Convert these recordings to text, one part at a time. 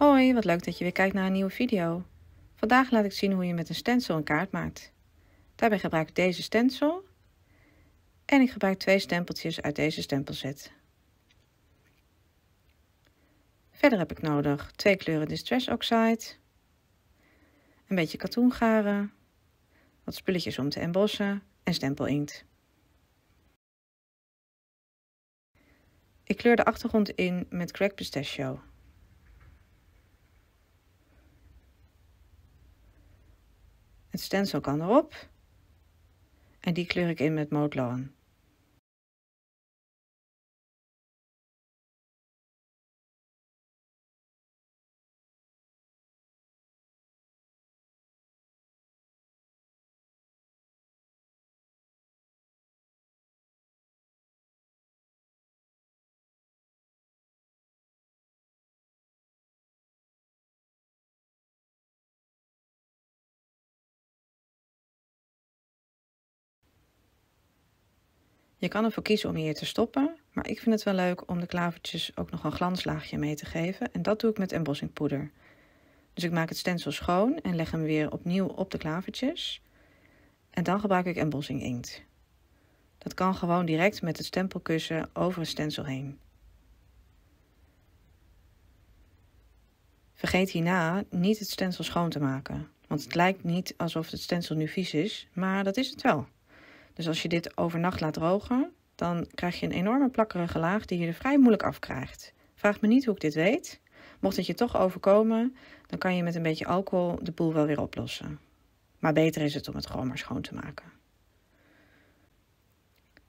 Hoi, wat leuk dat je weer kijkt naar een nieuwe video. Vandaag laat ik zien hoe je met een stencil een kaart maakt. Daarbij gebruik ik deze stencil en ik gebruik twee stempeltjes uit deze stempelset. Verder heb ik nodig twee kleuren Distress Oxide, een beetje katoengaren, wat spulletjes om te embossen en stempelinkt. Ik kleur de achtergrond in met Crack Pistachio. Het stencil kan erop. En die kleur ik in met Mode Lawn. Je kan ervoor kiezen om hier te stoppen, maar ik vind het wel leuk om de klavertjes ook nog een glanslaagje mee te geven en dat doe ik met embossingpoeder. Dus ik maak het stencil schoon en leg hem weer opnieuw op de klavertjes. En dan gebruik ik embossing inkt. Dat kan gewoon direct met het stempelkussen over het stencil heen. Vergeet hierna niet het stencil schoon te maken, want het lijkt niet alsof het stencil nu vies is, maar dat is het wel. Dus als je dit overnacht laat drogen, dan krijg je een enorme plakkerige laag die je er vrij moeilijk afkrijgt. Vraag me niet hoe ik dit weet. Mocht het je toch overkomen, dan kan je met een beetje alcohol de boel wel weer oplossen. Maar beter is het om het gewoon maar schoon te maken.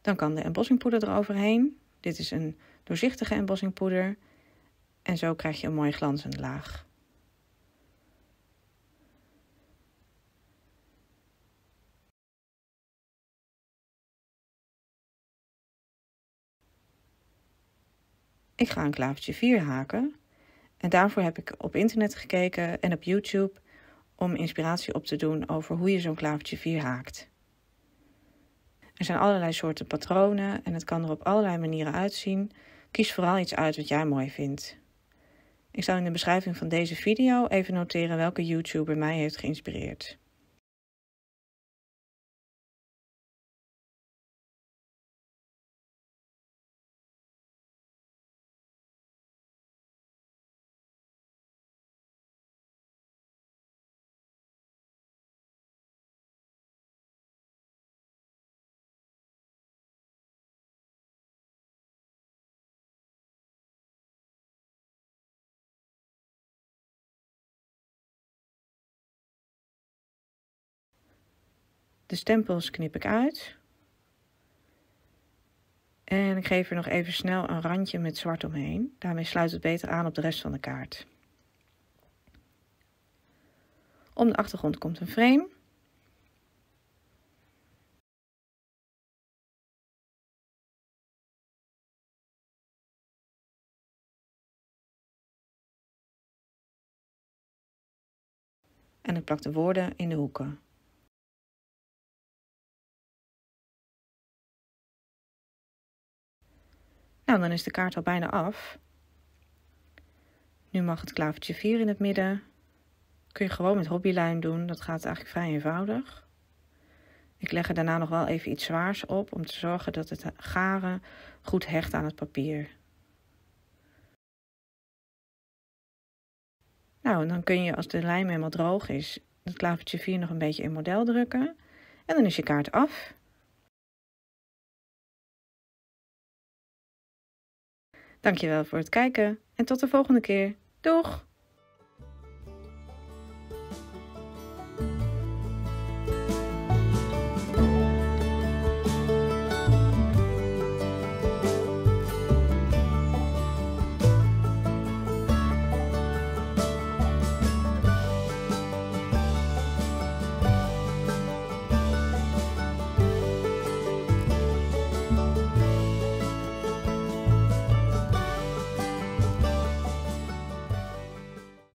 Dan kan de embossingpoeder eroverheen. Dit is een doorzichtige embossingpoeder. En zo krijg je een mooie glanzende laag. Ik ga een klavertje 4 haken. En daarvoor heb ik op internet gekeken en op YouTube om inspiratie op te doen over hoe je zo'n klavertje 4 haakt. Er zijn allerlei soorten patronen en het kan er op allerlei manieren uitzien. Kies vooral iets uit wat jij mooi vindt. Ik zal in de beschrijving van deze video even noteren welke YouTuber mij heeft geïnspireerd. De stempels knip ik uit. En ik geef er nog even snel een randje met zwart omheen. Daarmee sluit het beter aan op de rest van de kaart. Om de achtergrond komt een frame. En ik plak de woorden in de hoeken. Nou, dan is de kaart al bijna af. Nu mag het klavertje 4 in het midden. Kun je gewoon met hobbylijm doen, dat gaat eigenlijk vrij eenvoudig. Ik leg er daarna nog wel even iets zwaars op om te zorgen dat het garen goed hecht aan het papier. Nou, en dan kun je als de lijm helemaal droog is, het klavertje 4 nog een beetje in model drukken. En dan is je kaart af. Dankjewel voor het kijken en tot de volgende keer. Doeg!